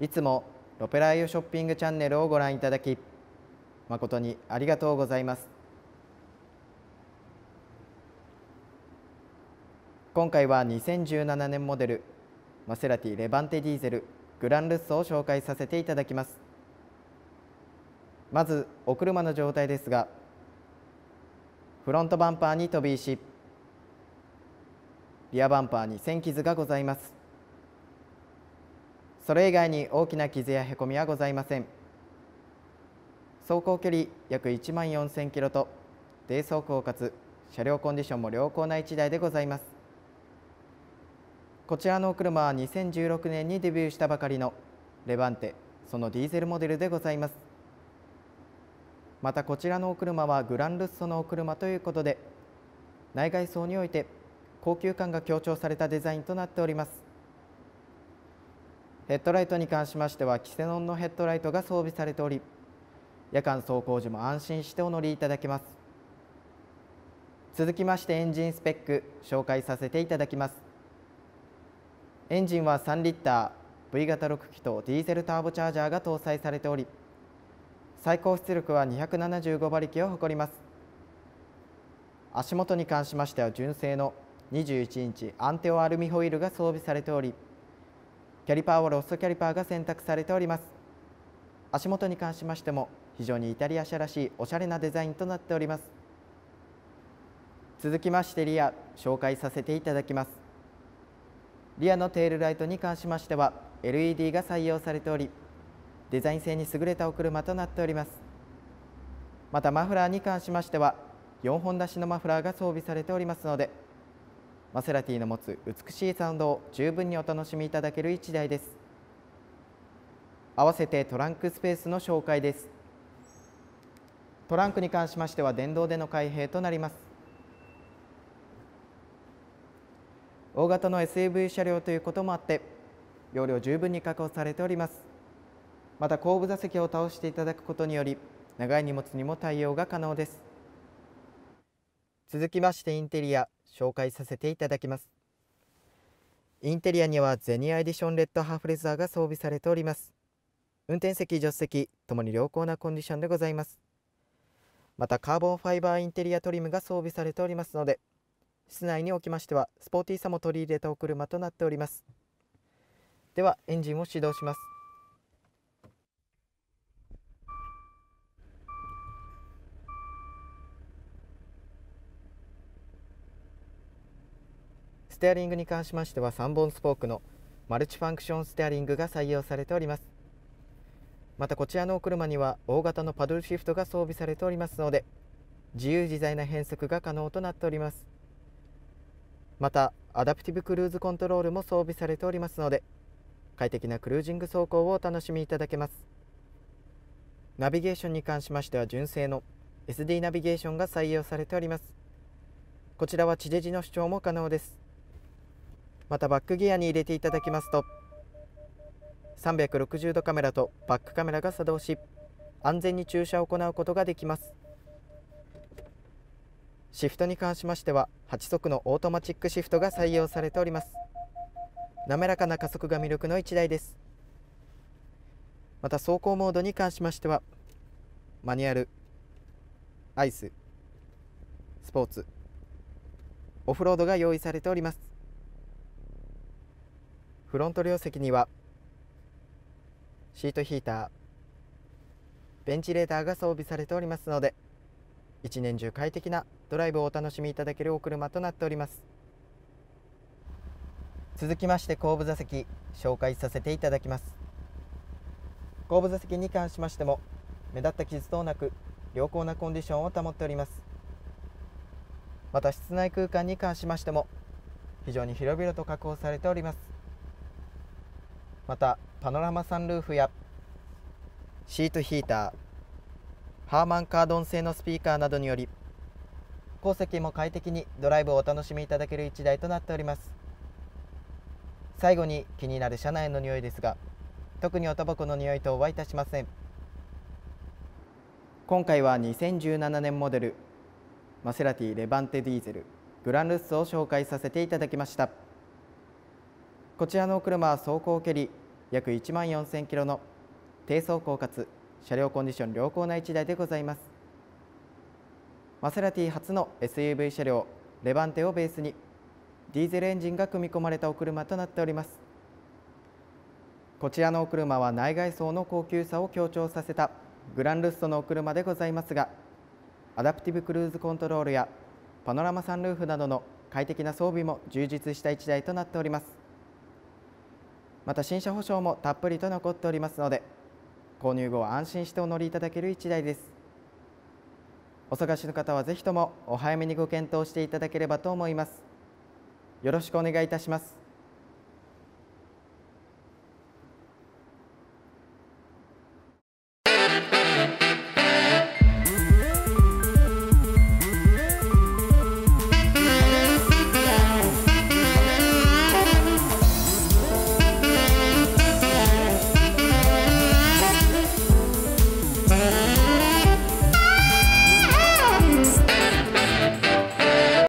いつもロペライユショッピングチャンネルをご覧いただき誠にありがとうございます今回は2017年モデルマセラティレバンテディーゼルグランルッソを紹介させていただきますまずお車の状態ですがフロントバンパーに飛び石リアバンパーに線傷がございますそれ以外に大きな傷やへこみはございません走行距離約1万4000キロと低走行かつ車両コンディションも良好な1台でございますこちらのお車は2016年にデビューしたばかりのレバンテそのディーゼルモデルでございますまたこちらのお車はグランルッソのお車ということで内外装において高級感が強調されたデザインとなっておりますヘッドライトに関しましてはキセノンのヘッドライトが装備されており夜間走行時も安心してお乗りいただけます続きましてエンジンスペック紹介させていただきますエンジンは3リッター V 型6気筒ディーゼルターボチャージャーが搭載されており最高出力は275馬力を誇ります足元に関しましては純正の21インチアンテオアルミホイールが装備されておりキャリパーをロストキャリパーが選択されております足元に関しましても非常にイタリア車らしいおしゃれなデザインとなっております続きましてリア紹介させていただきますリアのテールライトに関しましては LED が採用されておりデザイン性に優れたお車となっておりますまたマフラーに関しましては4本出しのマフラーが装備されておりますのでマセラティの持つ美しいサウンドを十分にお楽しみいただける1台です合わせてトランクスペースの紹介ですトランクに関しましては電動での開閉となります大型の SUV 車両ということもあって容量十分に確保されておりますまた後部座席を倒していただくことにより長い荷物にも対応が可能です続きましてインテリア紹介させていただきますインテリアにはゼニアエディションレッドハーフレザーが装備されております運転席助手席ともに良好なコンディションでございますまたカーボンファイバーインテリアトリムが装備されておりますので室内におきましてはスポーティーさも取り入れたお車となっておりますではエンジンを始動しますステアリングに関しましては3本スポークのマルチファンクションステアリングが採用されておりますまたこちらのお車には大型のパドルシフトが装備されておりますので自由自在な変速が可能となっておりますまたアダプティブクルーズコントロールも装備されておりますので快適なクルージング走行をお楽しみいただけますナビゲーションに関しましては純正の SD ナビゲーションが採用されておりますこちらは地デジの主張も可能ですまたバックギアに入れていただきますと360度カメラとバックカメラが作動し安全に駐車を行うことができますシフトに関しましては8速のオートマチックシフトが採用されております滑らかな加速が魅力の1台ですまた走行モードに関しましてはマニュアルアイススポーツオフロードが用意されておりますフロント両席にはシートヒーターベンチレーターが装備されておりますので一年中快適なドライブをお楽しみいただけるお車となっております続きまして後部座席紹介させていただきます後部座席に関しましても目立った傷等なく良好なコンディションを保っておりますまた室内空間に関しましても非常に広々と確保されておりますまたパノラマサンルーフやシートヒーターハーマンカードン製のスピーカーなどにより後席も快適にドライブをお楽しみいただける1台となっております最後に気になる車内の匂いですが特におタバコの匂いとお会いいたしません今回は2017年モデルマセラティレバンテディーゼルグランルッソを紹介させていただきました。こちらの車は走行距離約1万4000キロの低走行かつ車両コンディション良好な1台でございますマセラティ初の SUV 車両レバンテをベースにディーゼルエンジンが組み込まれたお車となっておりますこちらのお車は内外装の高級さを強調させたグランルストのお車でございますがアダプティブクルーズコントロールやパノラマサンルーフなどの快適な装備も充実した1台となっておりますまた新車保証もたっぷりと残っておりますので購入後は安心してお乗りいただける1台ですお探しの方はぜひともお早めにご検討していただければと思いますよろしくお願いいたします